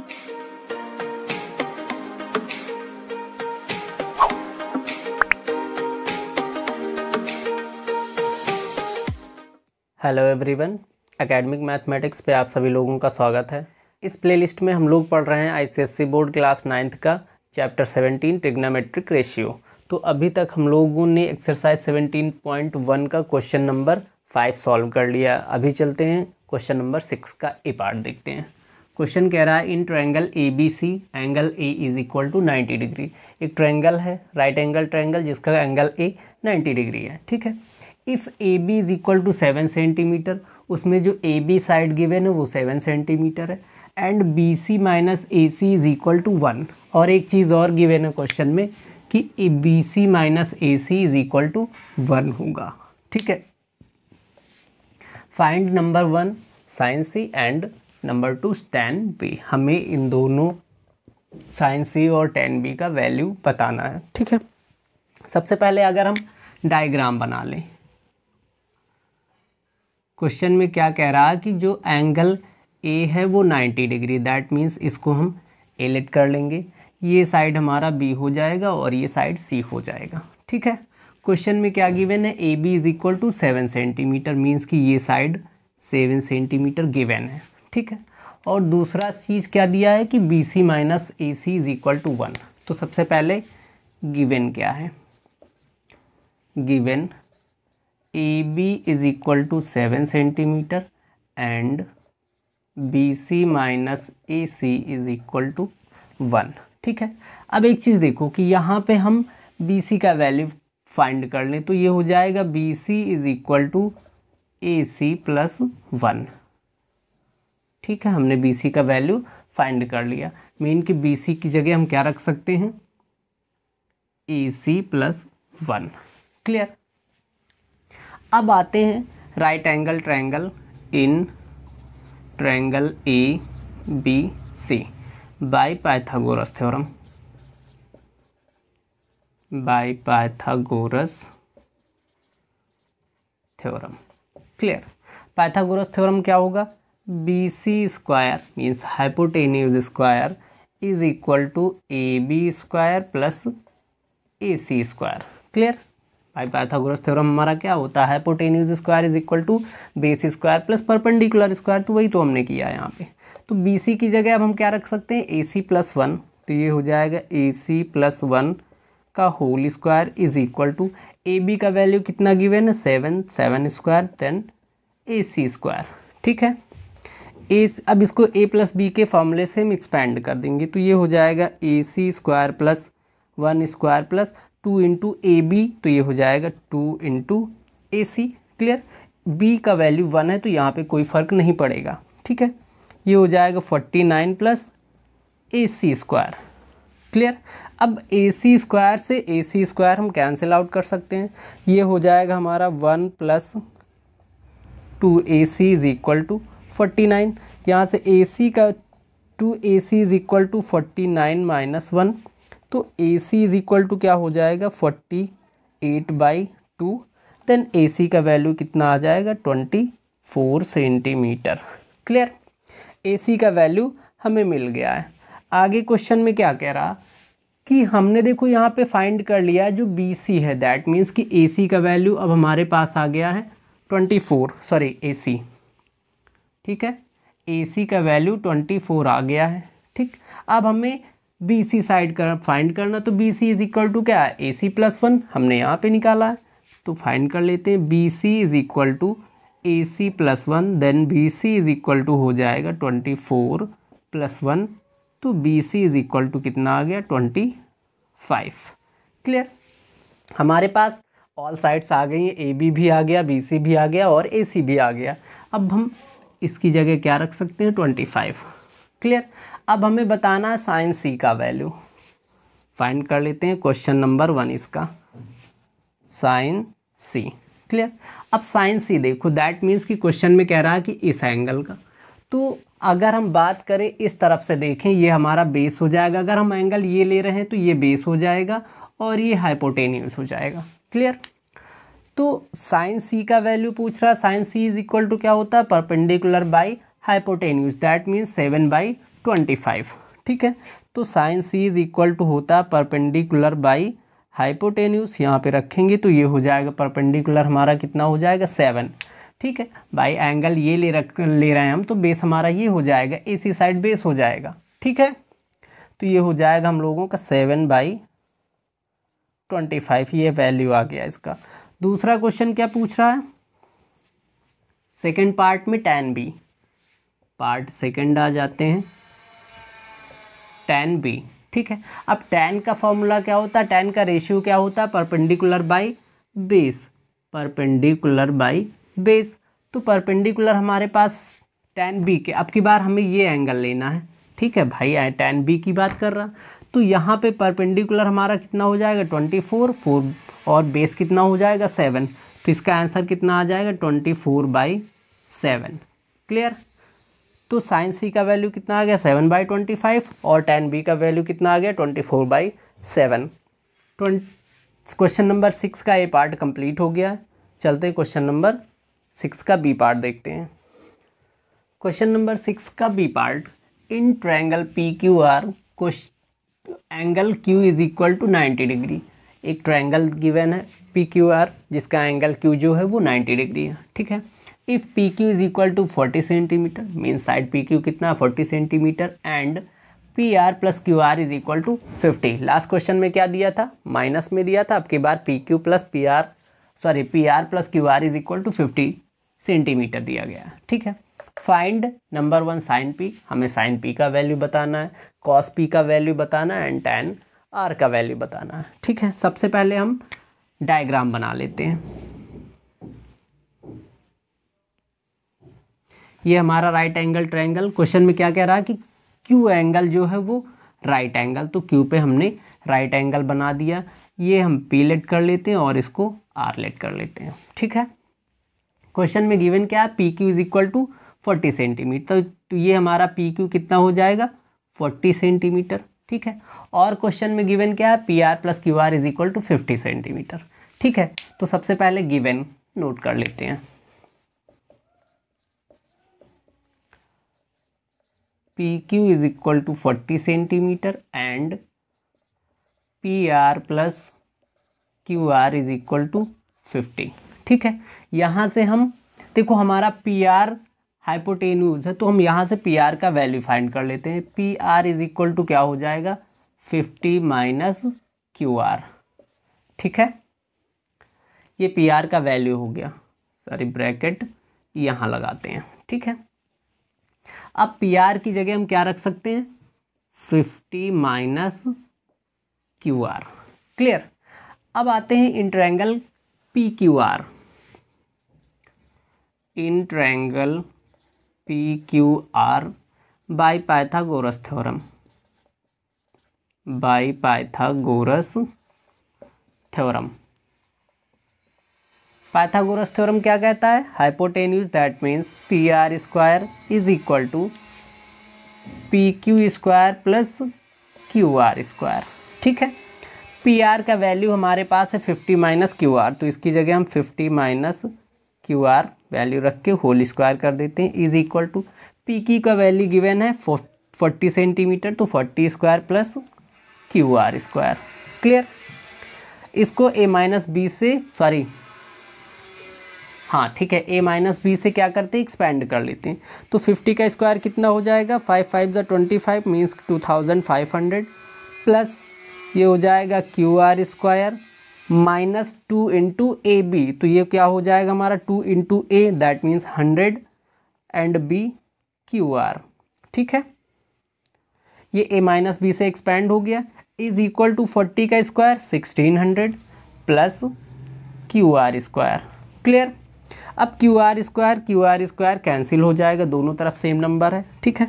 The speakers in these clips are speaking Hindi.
हेलो एवरीवन एकेडमिक मैथमेटिक्स पे आप सभी लोगों का स्वागत है इस प्लेलिस्ट में हम लोग पढ़ रहे हैं आईसीएससी बोर्ड क्लास नाइन्थ का चैप्टर सेवेंटीन ट्रिग्नामेट्रिक रेशियो तो अभी तक हम लोगों ने एक्सरसाइज सेवेंटीन पॉइंट वन का क्वेश्चन नंबर फाइव सॉल्व कर लिया अभी चलते हैं क्वेश्चन नंबर सिक्स का ए पार्ट देखते हैं क्वेश्चन कह रहा है in triangle A B C angle A is equal to 90 degree एक ट्रैंगल है राइट एंगल ट्रैंगल जिसका एंगल ए 90 डिग्री है ठीक है if A B is equal to seven centimetre उसमें जो ए बी साइड गिवेन है वो सेवन सेंटीमीटर है and B C minus A C is equal to one और एक चीज़ और गिवेन है क्वेश्चन में कि B C minus A C is equal to one होगा ठीक है find number one sine C and number two tan B हमें इन दोनों साइन सी और टेन बी का वैल्यू बताना है ठीक है सबसे पहले अगर हम डायग्राम बना लें क्वेश्चन में क्या कह रहा है कि जो एंगल ए है वो 90 डिग्री दैट मीन्स इसको हम एलेट कर लेंगे ये साइड हमारा बी हो जाएगा और ये साइड सी हो जाएगा ठीक है क्वेश्चन में क्या गिवन है A B is equal to seven centimetre means कि ये साइड सेवन सेंटीमीटर गिवन है ठीक है और दूसरा चीज़ क्या दिया है कि B C minus A C is equal to one तो सबसे पहले गिवेन क्या है given A B is equal to seven centimetre and B C minus A C is equal to one ठीक है अब एक चीज़ देखो कि यहाँ पे हम बी सी का वैल्यू फाइंड कर लें तो ये हो जाएगा B C is equal to A C plus one ठीक है हमने बी का वैल्यू फाइंड कर लिया मेन कि बी की जगह हम क्या रख सकते हैं A C plus one clear अब आते हैं right angle triangle in triangle A B C by Pythagoras theorem by Pythagoras theorem clear Pythagoras theorem क्या होगा B C square means hypotenuse square is equal to A B square plus A C square clear भाई पाइथागोरस थ्योरम हमारा क्या होता है hypotenuse square is equal to C square plus perpendicular square तो वही तो हमने किया है यहाँ पे तो बी सी की जगह अब हम क्या रख सकते हैं ए सी प्लस वन तो ये हो जाएगा ए सी प्लस वन का whole square is equal to A B का वैल्यू कितना गिवेन है seven seven square then A C square ठीक है ए अब इसको ए प्लस बी के फॉर्मूले से हम एक्सपेंड कर देंगे तो ये हो जाएगा A C square plus one square plus two into A B तो ये हो जाएगा two into A C clear B का वैल्यू वन है तो यहाँ पे कोई फ़र्क नहीं पड़ेगा ठीक है ये हो जाएगा forty nine plus A C square clear अब ए सी स्क्वायर से ए सी स्क्वायर हम कैंसिल आउट कर सकते हैं ये हो जाएगा हमारा one plus two A C is equal to forty nine यहाँ से ए सी का two A C is equal to forty nine minus one तो A C is equal to क्या हो जाएगा forty eight by two then A C का वैल्यू कितना आ जाएगा twenty four centimetre clear A C का वैल्यू हमें मिल गया है आगे क्वेश्चन में क्या कह रहा कि हमने देखो यहाँ पे फाइंड कर लिया जो बी सी है दैट मीन्स कि ए सी का वैल्यू अब हमारे पास आ गया है twenty four sorry A C ठीक है ए का वैल्यू ट्वेंटी फोर आ गया है ठीक अब हमें बी सी साइड कर फाइंड करना तो B C is equal to क्या है ए सी प्लस वन हमने यहाँ पे निकाला है तो फाइंड कर लेते हैं B C is equal to A C plus one then B C is equal to हो जाएगा ट्वेंटी फोर प्लस वन तो B C is equal to कितना आ गया ट्वेंटी फाइव क्लियर हमारे पास ऑल साइड्स आ गई हैं ए बी भी आ गया बी सी भी आ गया और ए सी भी आ गया अब हम इसकी जगह क्या रख सकते हैं ट्वेंटी फाइव क्लियर अब हमें बताना है साइन सी का वैल्यू फाइंड कर लेते हैं क्वेश्चन नंबर वन इसका साइन सी क्लियर अब साइन सी देखो दैट मीन्स कि क्वेश्चन में कह रहा है कि इस एंगल का तो अगर हम बात करें इस तरफ से देखें ये हमारा बेस हो जाएगा अगर हम एंगल ये ले रहे हैं तो ये बेस हो जाएगा और ये हाइपोटेनियस हो जाएगा क्लियर तो साइन सी का वैल्यू पूछ रहा है sine C is equal to क्या होता है perpendicular by hypotenuse that means seven by twenty five ठीक है तो sine C is equal to होता है परपेंडिकुलर बाई हाइपोटेन्यूज यहाँ पे रखेंगे तो ये हो जाएगा परपेंडिकुलर हमारा कितना हो जाएगा सेवन ठीक है बाई एंगल ये ले रख ले रहे हैं हम तो बेस हमारा ये हो जाएगा सी साइड बेस हो जाएगा ठीक है तो ये हो जाएगा हम लोगों का सेवन बाई ट्वेंटी फाइव ये वैल्यू आ गया इसका दूसरा क्वेश्चन क्या पूछ रहा है सेकेंड पार्ट में टेन बी पार्ट सेकेंड आ जाते हैं टेन बी ठीक है अब टेन का फॉर्मूला क्या होता है टेन का रेशियो क्या होता है perpendicular by base perpendicular by base तो परपेंडिकुलर हमारे पास टेन बी के अब की बार हमें ये एंगल लेना है ठीक है भाई आए टेन बी की बात कर रहा तो यहाँ पे परपेंडिकुलर हमारा कितना हो जाएगा ट्वेंटी फोर फोर और बेस कितना हो जाएगा सेवन तो इसका आंसर कितना आ जाएगा twenty four by seven clear तो साइंस सी का वैल्यू कितना आ गया सेवन बाई ट्वेंटी फाइव और टेन बी का वैल्यू कितना आ गया twenty four by seven question number six का ए पार्ट कंप्लीट हो गया चलते हैं क्वेश्चन नंबर सिक्स का बी पार्ट देखते हैं क्वेश्चन नंबर सिक्स का B part in triangle P Q R question angle Q is equal to ninety degree एक ट्रायंगल गिवन है पी क्यू आर जिसका एंगल क्यू जो है वो 90 डिग्री है ठीक है if P Q is equal to 40 centimetre mean side P Q कितना 40 centimetre and P R plus Q R is equal to fifty last question में क्या दिया था माइनस में दिया था आपके बाद P Q plus P R sorry P R plus Q R is equal to fifty centimetre दिया गया ठीक है find number one sine P हमें साइन पी का वैल्यू बताना है कॉस पी का वैल्यू बताना है एंड टेन आर का वैल्यू बताना है ठीक है सबसे पहले हम डायग्राम बना लेते हैं ये हमारा राइट एंगल ट्रायंगल क्वेश्चन में क्या कह रहा है कि क्यू एंगल जो है वो राइट एंगल तो क्यू पे हमने राइट एंगल बना दिया ये हम पी लेट कर लेते हैं और इसको आर लेट कर लेते हैं ठीक है क्वेश्चन में गिवन क्या है P Q is equal to forty centimetre तो ये हमारा पी क्यू कितना हो जाएगा फोर्टी सेंटीमीटर ठीक है और क्वेश्चन में गिवन क्या है P R plus Q R is equal to fifty centimetre ठीक है तो सबसे पहले गिवन नोट कर लेते हैं P Q is equal to forty centimetre and P R plus Q R is equal to fifty ठीक है यहाँ से हम देखो हमारा पी आर हाइपोटेन्यूज है तो हम यहाँ से पी आर का वैल्यू फाइंड कर लेते हैं P R is equal to क्या हो जाएगा फिफ्टी माइनस क्यू आर ठीक है ये पी आर का वैल्यू हो गया सॉरी ब्रैकेट यहाँ लगाते हैं ठीक है अब पी आर की जगह हम क्या रख सकते हैं fifty minus Q R clear अब आते हैं in triangle P Q R in triangle P Q R by Pythagoras theorem by Pythagoras theorem Pythagoras theorem क्या कहता है hypotenuse that means P R square is equal to P Q square plus Q R square ठीक है पी आर का वैल्यू हमारे पास है फिफ्टी माइनस क्यू आर तो इसकी जगह हम fifty minus Q R value रख के होल स्क्वायर कर देते हैं इज इक्वल टू पी की का वैल्यू गिवन है फोर्टी सेंटीमीटर तो forty square plus Q R square clear इसको ए माइनस बी से सॉरी हाँ ठीक है ए माइनस बी से क्या करते हैं एक्सपेंड कर लेते हैं तो फिफ्टी का स्क्वायर कितना हो जाएगा फाइव फाइव जो twenty five means two thousand five hundred plus ये हो जाएगा Q R square minus two into A B तो ये क्या हो जाएगा हमारा two into A that means hundred and B Q R ठीक है ये ए माइनस बी से एक्सपैंड हो गया इज इक्वल टू फोर्टी का square sixteen hundred plus Q R square clear अब Q R square Q R square cancel हो जाएगा दोनों तरफ सेम नंबर है ठीक है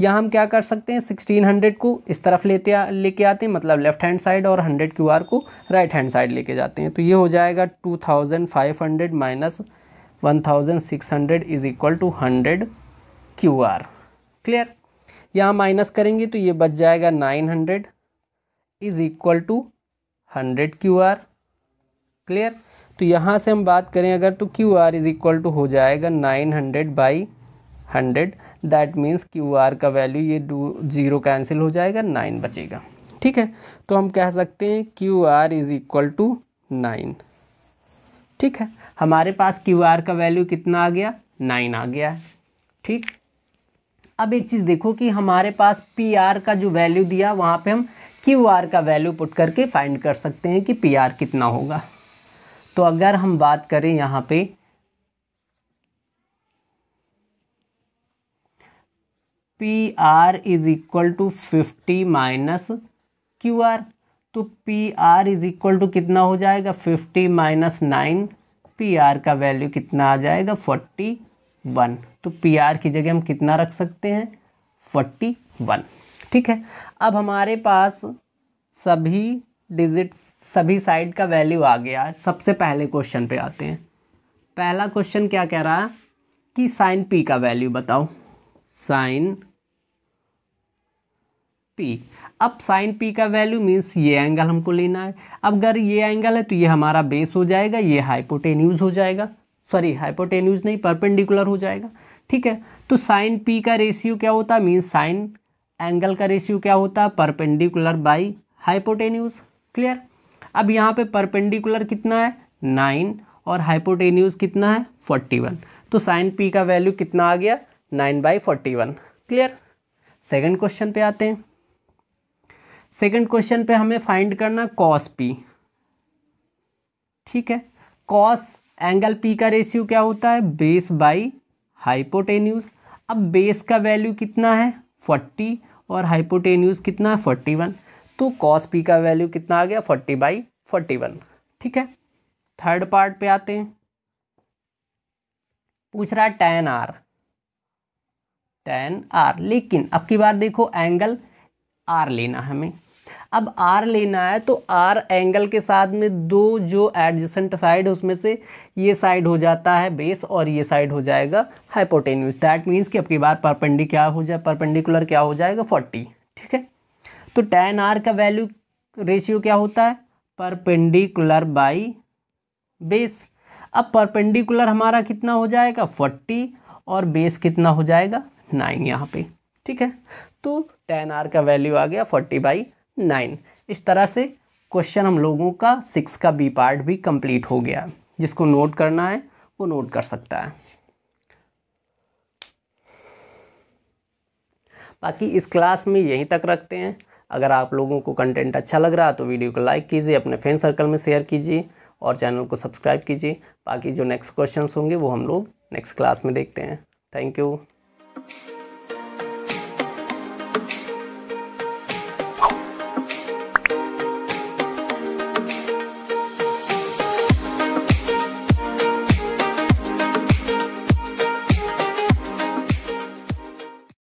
या हम क्या कर सकते हैं 1600 को इस तरफ लेते लेके आते हैं मतलब लेफ्ट हैंड साइड और 100 क्यू आर को राइट हैंड साइड लेके जाते हैं तो ये हो जाएगा 2500 thousand five hundred minus one thousand six hundred is equal to hundred Q R clear यहाँ माइनस करेंगे तो ये बच जाएगा nine hundred is equal to hundred Q R clear तो यहाँ से हम बात करें अगर तो Q R is equal to हो जाएगा nine hundred by hundred that means Q R का वैल्यू ये डू ज़ीरो कैंसिल हो जाएगा नाइन बचेगा ठीक है तो हम कह सकते हैं Q R is equal to nine ठीक है हमारे पास क्यू आर का वैल्यू कितना आ गया नाइन आ गया है ठीक अब एक चीज़ देखो कि हमारे पास पी आर का जो वैल्यू दिया वहाँ पे हम क्यू आर का वैल्यू पुट करके फाइंड कर सकते हैं कि पी आर कितना होगा तो अगर हम बात करें यहाँ पे P R is equal to fifty minus Q R तो P R is equal to कितना हो जाएगा fifty minus nine P R का वैल्यू कितना आ जाएगा फोर्टी वन तो पी आर की जगह हम कितना रख सकते हैं फोर्टी वन ठीक है अब हमारे पास सभी डिजिट्स सभी साइड का वैल्यू आ गया सबसे पहले क्वेश्चन पे आते हैं पहला क्वेश्चन क्या कह रहा है कि साइन पी का वैल्यू बताओ साइन पी अब साइन पी का वैल्यू मीन्स ये एंगल हमको लेना है अब अगर ये एंगल है तो ये हमारा बेस हो जाएगा ये हाइपोटेन्यूज हो जाएगा सॉरी हाइपोटेन्यूज नहीं परपेंडिकुलर हो जाएगा ठीक है तो साइन पी का रेशियो क्या होता है मीन्स साइन एंगल का रेशियो क्या होता है परपेंडिकुलर बाई हाइपोटेन्यूज क्लियर अब यहाँ पे परपेंडिकुलर कितना है नाइन और हाइपोटेन्यूज कितना है फोर्टी वन तो साइन पी का वैल्यू कितना आ गया nine by forty one clear second question पे आते हैं सेकंड क्वेश्चन पे हमें फाइंड करना कॉस पी ठीक है कॉस एंगल पी का रेशियो क्या होता है बेस बाई हाइपोटेन्यूज अब बेस का वैल्यू कितना है फोर्टी और हाइपोटेन्यूज कितना है फोर्टी वन तो कॉस पी का वैल्यू कितना आ गया फोर्टी बाई फोर्टी वन ठीक है थर्ड पार्ट पे आते हैं पूछ रहा है टेन आर टेन आर लेकिन अब की बार देखो एंगल आर लेना है हमें अब आर लेना है तो आर एंगल के साथ में दो जो एडजेसेंट साइड है उसमें से ये साइड हो जाता है बेस और ये साइड हो जाएगा हाइपोटेन्यूज दैट मीन्स कि अब की बार परपेंडिक क्या हो जाए परपेंडिकुलर क्या हो जाएगा फोर्टी ठीक है तो टेन आर का वैल्यू रेशियो क्या होता है परपेंडिकुलर बाई बेस अब परपेंडिकुलर हमारा कितना हो जाएगा फोर्टी और बेस कितना हो जाएगा नाइन यहाँ पे ठीक है तो टेन आर का वैल्यू आ गया फोर्टी बाई नाइन इस तरह से क्वेश्चन हम लोगों का सिक्स का बी पार्ट भी कंप्लीट हो गया जिसको नोट करना है वो नोट कर सकता है बाकी इस क्लास में यहीं तक रखते हैं अगर आप लोगों को कंटेंट अच्छा लग रहा है तो वीडियो को लाइक कीजिए अपने फ्रेंड सर्कल में शेयर कीजिए और चैनल को सब्सक्राइब कीजिए बाकी जो नेक्स्ट क्वेश्चंस होंगे वो हम लोग नेक्स्ट क्लास में देखते हैं थैंक यू